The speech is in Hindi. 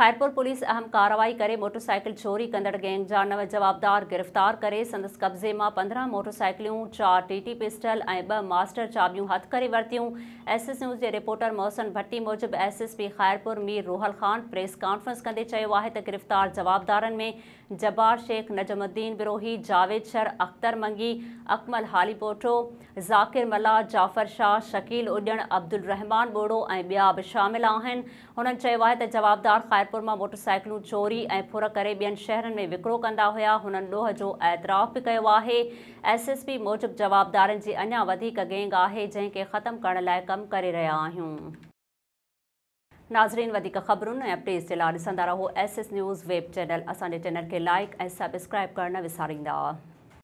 खैरपुर पुलिस अहम कार्रवाई करे मोटरसाइकिल चोरी कंदड़ गैंग जा नव जवाबदार गिरफ़्तार करे संदसि कब्ज़े में पंद्रह मोटरसाइकिलियूं चार टीटी पिस्टल ऐं ॿ मास्टर चाबियूं हथु कर वरितियूं एस एस न्यूज़ के रिपोर्टर मोहसन भट्टी मूजिबि S S P Khairpur Mir Rohal Khan press conference कंदे चयो आहे त गिरफ़्तार जवाबदार में जबार शेख नजमुद्दीन विरोही जावेद शर अख्तर मंगी अकमल हालीपोटो ज़ाकिर मला जाफ़र शाह शकील उडण अब्दुल रहमान ॿोड़ो ऐं ॿिया बि शामिल आहिनि हुननि चयो जवाबदार ख़ैर रायपुर मां मोटर चोरी ऐं फुर करे ॿियनि शहरनि में विकिणो कंदा हुआ हुननि ॾोह जो एतिरा बि कयो आहे एस एस पी मूजिब जवाबदारनि जी अञा वधीक गेंग आहे जंहिंखे ख़तमु करण लाइ कमु करे रहिया आहियूं नाज़रीन वधीक ख़बरुनि ऐं अपडेट्स जे लाइ ॾिसंदा रहो S S news web channel असांजे चैनल खे लाइक ऐं सब्सक्राइब करणु विसारींदा